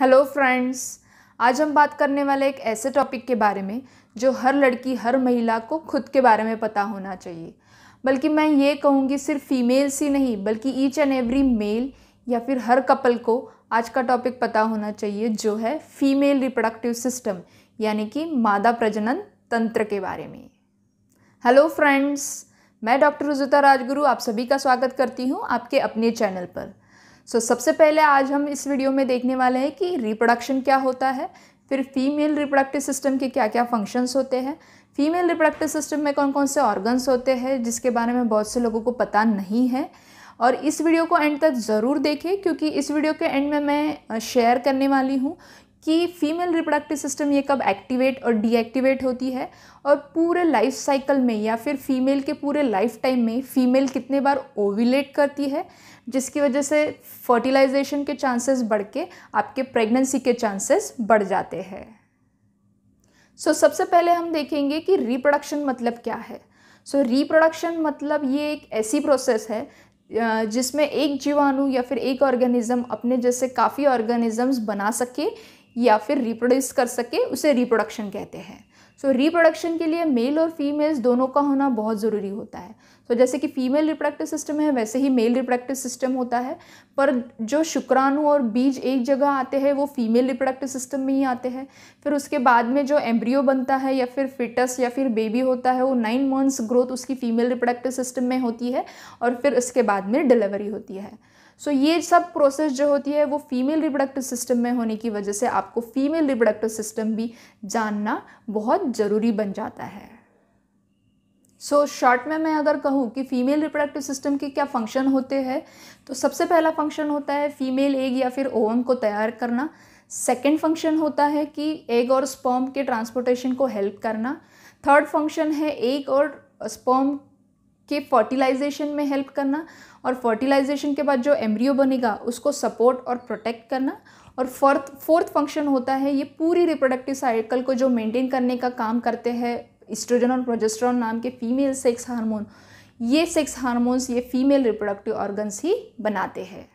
hello friends आज हम बात करने वाले एक ऐसे टॉपिक के बारे में जो हर लड़की हर महिला को खुद के बारे में पता होना चाहिए बल्कि मैं ये कहूँगी सिर्फ फीमेल्स ही नहीं बल्कि ईच एंड एवरी मेल या फिर हर कपल को आज का टॉपिक पता होना चाहिए जो है फीमेल रिप्रोडक्टिव सिस्टम यानी कि मादा प्रजनन तंत्र के बारे में हेलो फ्रेंड्स मैं डॉक्टर रुजुता राजगुरु आप सभी का स्वागत करती हूँ आपके अपने चैनल पर सो so, सबसे पहले आज हम इस वीडियो में देखने वाले हैं कि रिप्रोडक्शन क्या होता है फिर फीमेल रिप्रोडक्टिव सिस्टम के क्या क्या फंक्शंस होते हैं फीमेल रिप्रोडक्टिव सिस्टम में कौन कौन से ऑर्गन्स होते हैं जिसके बारे में बहुत से लोगों को पता नहीं है और इस वीडियो को एंड तक ज़रूर देखें क्योंकि इस वीडियो के एंड में मैं शेयर करने वाली हूँ कि फीमेल रिप्रोडक्टिव सिस्टम ये कब एक्टिवेट और डीएक्टिवेट होती है और पूरे लाइफ साइकिल में या फिर फीमेल के पूरे लाइफ टाइम में फीमेल कितने बार ओविलेट करती है जिसकी वजह से फर्टिलाइजेशन के चांसेस बढ़ के आपके प्रेगनेंसी के चांसेस बढ़ जाते हैं सो so, सबसे पहले हम देखेंगे कि रिप्रोडक्शन मतलब क्या है सो so, रिप्रोडक्शन मतलब ये एक ऐसी प्रोसेस है जिसमें एक जीवाणु या फिर एक ऑर्गेनिज़म अपने जैसे काफ़ी ऑर्गेनिज़म्स बना सके या फिर रिप्रोड्यूस कर सके उसे रिप्रोडक्शन कहते हैं सो so, रिप्रोडक्शन के लिए मेल और फीमेल्स दोनों का होना बहुत ज़रूरी होता है तो so, जैसे कि फीमेल रिप्रोडक्टिव सिस्टम है वैसे ही मेल रिप्रोडक्टिव सिस्टम होता है पर जो शुक्राणु और बीज एक जगह आते हैं वो फीमेल रिप्रोडक्टिव सिस्टम में ही आते हैं फिर उसके बाद में जो एम्ब्रियो बनता है या फिर फिटस या फिर बेबी होता है वो नाइन मंथ्स ग्रोथ उसकी फीमेल रिप्रोडक्टिव सिस्टम में होती है और फिर उसके बाद में डिलीवरी होती है सो so, ये सब प्रोसेस जो होती है वो फीमेल रिप्रोडक्टिव सिस्टम में होने की वजह से आपको फीमेल रिप्रोडक्टिव सिस्टम भी जानना बहुत ज़रूरी बन जाता है सो so, शॉर्ट में मैं अगर कहूँ कि फ़ीमेल रिप्रोडक्टिव सिस्टम के क्या फंक्शन होते हैं तो सबसे पहला फंक्शन होता है फीमेल एग या फिर ओवम को तैयार करना सेकेंड फंक्शन होता है कि एग और स्पॉम के ट्रांसपोर्टेशन को हेल्प करना थर्ड फंक्शन है एग और स्पॉम के फर्टिलाइजेशन में हेल्प करना और फर्टिलाइजेशन के बाद जो एम्ब्रियो बनेगा उसको सपोर्ट और प्रोटेक्ट करना और फोर्थ फोर्थ फंक्शन होता है ये पूरी रिप्रोडक्टिव साइकिल को जो मेंटेन करने का काम करते हैं इस्ट्रोजन और प्रोजेस्ट्रॉन नाम के फीमेल सेक्स हार्मोन ये सेक्स हार्मोन्स ये फीमेल रिप्रोडक्टिव ऑर्गन्स ही बनाते हैं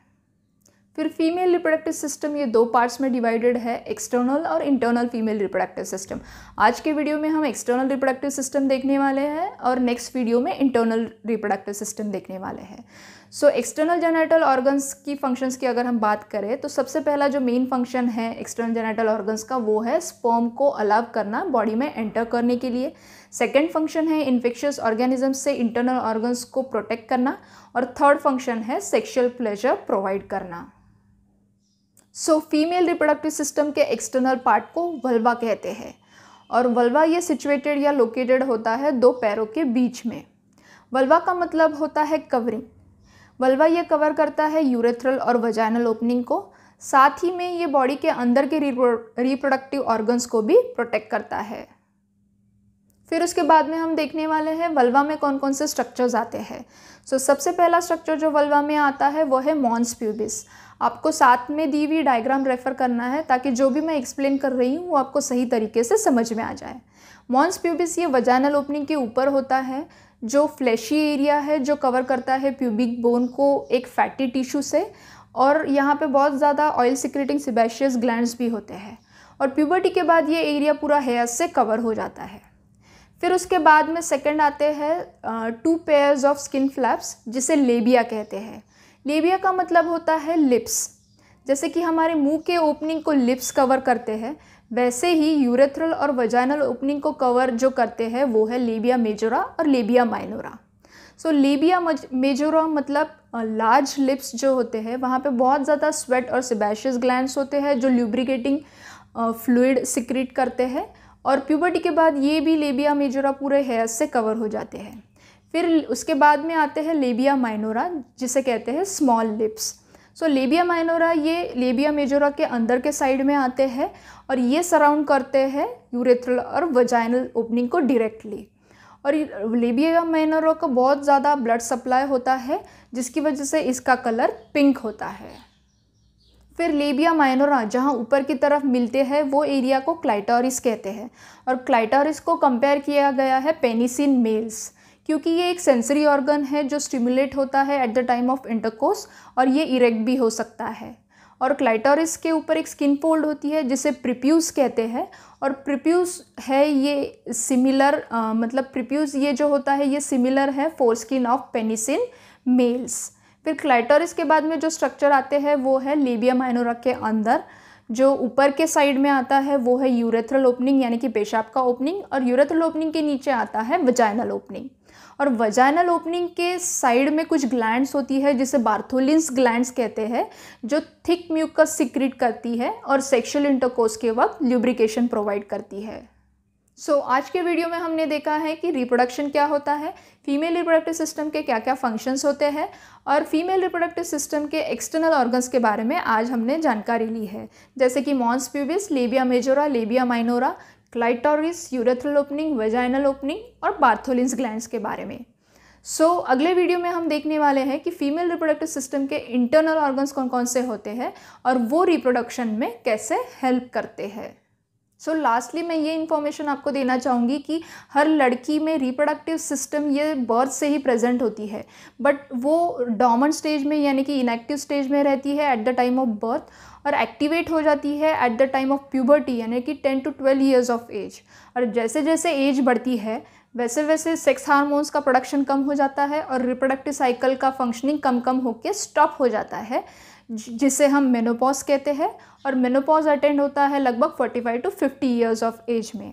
फिर फीमेल रिप्रोडक्टिव सिस्टम ये दो पार्ट्स में डिवाइडेड है एक्सटर्नल और इंटरनल फीमेल रिप्रोडक्टिव सिस्टम आज के वीडियो में हम एक्सटर्नल रिप्रोडक्टिव सिस्टम देखने वाले हैं और नेक्स्ट वीडियो में इंटरनल रिप्रोडक्टिव सिस्टम देखने वाले हैं सो एक्सटर्नल जेनेटल ऑर्गन्स की फंक्शंस की अगर हम बात करें तो सबसे पहला जो मेन फंक्शन है एक्सटर्नल जेनेटल ऑर्गन्स का वो है स्पर्म को अलाव करना बॉडी में एंटर करने के लिए सेकेंड फंक्शन है इन्फेक्शियस ऑर्गेनिजम्स से इंटरनल ऑर्गन्स को प्रोटेक्ट करना और थर्ड फंक्शन है सेक्शुअल प्लेजर प्रोवाइड करना सो फीमेल रिप्रोडक्टिव सिस्टम के एक्सटर्नल पार्ट को वल्वा कहते हैं और वल्वा ये सिचुएटेड या लोकेटेड होता है दो पैरों के बीच में वल्वा का मतलब होता है कवरिंग वल्वा ये कवर करता है यूरेथ्रल और वजाइनल ओपनिंग को साथ ही में ये बॉडी के अंदर के रिप्रोडक्टिव ऑर्गन्स को भी प्रोटेक्ट करता है फिर उसके बाद में हम देखने वाले हैं वल्वा में कौन कौन से स्ट्रक्चर्स आते हैं सो so, सबसे पहला स्ट्रक्चर जो वल्वा में आता है वो है मॉन्स प्यूबिस आपको साथ में दी हुई डायग्राम रेफ़र करना है ताकि जो भी मैं एक्सप्लेन कर रही हूँ वो आपको सही तरीके से समझ में आ जाए मॉन्स प्यूबिस ये वजानल ओपनिंग के ऊपर होता है जो फ्लैशी एरिया है जो कवर करता है प्यूबिक बोन को एक फैटी टिश्यू से और यहाँ पे बहुत ज़्यादा ऑयल सिक्रेटिंग सिबेशियस ग्लैंड्स भी होते हैं और प्यूबर्टी के बाद ये एरिया पूरा हेयर से कवर हो जाता है फिर उसके बाद में सेकंड आते हैं two pairs of skin flaps जिसे लेबिया कहते हैं लेबिया का मतलब होता है लिप्स जैसे कि हमारे मुंह के ओपनिंग को लिप्स कवर करते हैं वैसे ही यूरेथ्रल और वजाइनल ओपनिंग को कवर जो करते हैं वो है लेबिया मेजोरा और labia minora so so, labia majora मतलब लार्ज लिप्स जो होते हैं वहाँ पे बहुत ज़्यादा स्वेट और सिबैशियस ग्लैंड्स होते हैं जो ल्यूब्रिकेटिंग फ्लूड सिक्रिट करते हैं और प्यूबर्टी के बाद ये भी लेबिया मेजोरा पूरे हेयर से कवर हो जाते हैं फिर उसके बाद में आते हैं लेबिया माइनोरा जिसे कहते हैं small lips so labia minora ये लेबिया मेजोरा के अंदर के साइड में आते हैं और ये सराउंड करते हैं यूरेथ्रल और वजाइनल ओपनिंग को डायरेक्टली और लेबिया माइनोरा का बहुत ज़्यादा ब्लड सप्लाई होता है जिसकी वजह से इसका कलर पिंक होता है फिर लेबिया माइनोरा जहाँ ऊपर की तरफ मिलते हैं वो एरिया को क्लाइटोरिस कहते हैं और क्लाइटोरिस को कंपेयर किया गया है पेनिसिन मेल्स क्योंकि ये एक सेंसरी ऑर्गन है जो स्टिमुलेट होता है at the time of intercourse और ये इरेक्ट भी हो सकता है और क्लाइटोरिस के ऊपर एक स्किन फोल्ड होती है जिसे प्रिप्यूस कहते हैं और प्रिप्यूस है ये सिमिलर आ, मतलब प्रिप्यूस ये जो होता है ये सिमिलर है foreskin of penis in males फिर क्लाइटोरिस के बाद में जो स्ट्रक्चर आते हैं वो है लेबिया माइनोरा के अंदर जो ऊपर के साइड में आता है वो है यूरेथ्रल ओपनिंग यानी कि पेशाब का ओपनिंग और यूरेथ्रल ओपनिंग के नीचे आता है वजाइनल ओपनिंग और वजाइनल ओपनिंग के साइड में कुछ ग्लैंड्स होती है जिसे बार्थोलिन्स ग्लैंड्स कहते हैं जो थिक म्यूकस सिक्रिट करती है और सेक्शुअल इंटरकोर्स के वक्त ल्यूब्रिकेशन प्रोवाइड करती है सो so, आज के वीडियो में हमने देखा है कि रिप्रोडक्शन क्या होता है फीमेल रिप्रोडक्टिव सिस्टम के क्या क्या फंक्शंस होते हैं और फीमेल रिप्रोडक्टिव सिस्टम के एक्सटर्नल ऑर्गन्स के बारे में आज हमने जानकारी ली है जैसे कि mons pubis labia majora labia minora clitoris urethral opening vaginal opening और बार्थोलिन्स ग्लैंड्स के बारे में सो so, अगले वीडियो में हम देखने वाले हैं कि फीमेल रिप्रोडक्टिव सिस्टम के इंटरनल ऑर्गन्स कौन कौन से होते हैं और वो रिप्रोडक्शन में कैसे हेल्प करते हैं सो so, लास्टली मैं ये इन्फॉर्मेशन आपको देना चाहूँगी कि हर लड़की में रिप्रोडक्टिव सिस्टम ये बर्थ से ही प्रेजेंट होती है बट वो डॉमन स्टेज में यानी कि इनएक्टिव स्टेज में रहती है at the time of birth और एक्टिवेट हो जाती है at the time of puberty यानी कि ten to twelve years of age और जैसे जैसे एज बढ़ती है वैसे वैसे सेक्स हार्मोन्स का प्रोडक्शन कम हो जाता है और रिप्रोडक्टिव साइकिल का फंक्शनिंग कम कम होकर स्टॉप हो जाता है जिसे हम मेनोपॉज कहते हैं और मेनोपॉज अटेंड होता है लगभग 45 टू 50 इयर्स ऑफ एज में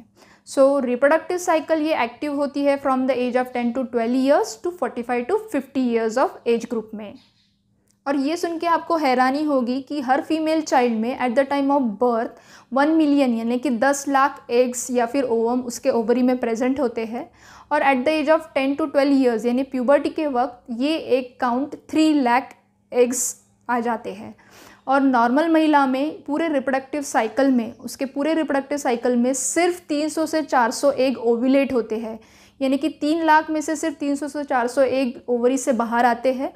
सो रिप्रोडक्टिव साइकिल ये एक्टिव होती है from the age of 10 to 12 years to 45 to 50 years of age group में और ये सुन के आपको हैरानी होगी कि हर फीमेल चाइल्ड में at the time of birth one million यानी कि दस लाख एग्स या फिर ओवम उसके ओवरी में प्रेजेंट होते हैं और at the age of ten to twelve years यानी प्यूबर्टी के वक्त ये एक काउंट थ्री लाख एग्स आ जाते हैं और नॉर्मल महिला में पूरे रिप्रोडक्टिव साइकिल में उसके पूरे रिप्रोडक्टिव साइकिल में सिर्फ 300 से 400 एग ओविलेट होते हैं यानी कि तीन लाख में से सिर्फ 300 से 400 एग ओवरी से बाहर आते हैं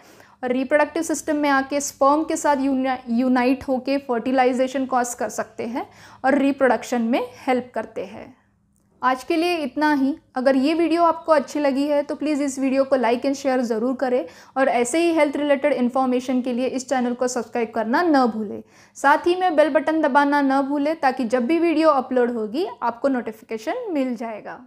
रिप्रोडक्टिव सिस्टम में आके स्पर्म के साथ यूना, यूनाइट होके फर्टिलाइजेशन कॉज कर सकते हैं और रिप्रोडक्शन में हेल्प करते हैं आज के लिए इतना ही अगर ये वीडियो आपको अच्छी लगी है तो प्लीज़ इस वीडियो को लाइक एंड शेयर ज़रूर करें और ऐसे ही हेल्थ रिलेटेड इन्फॉर्मेशन के लिए इस चैनल को सब्सक्राइब करना न भूलें साथ ही में बेल बटन दबाना न भूलें ताकि जब भी वीडियो अपलोड होगी आपको नोटिफिकेशन मिल जाएगा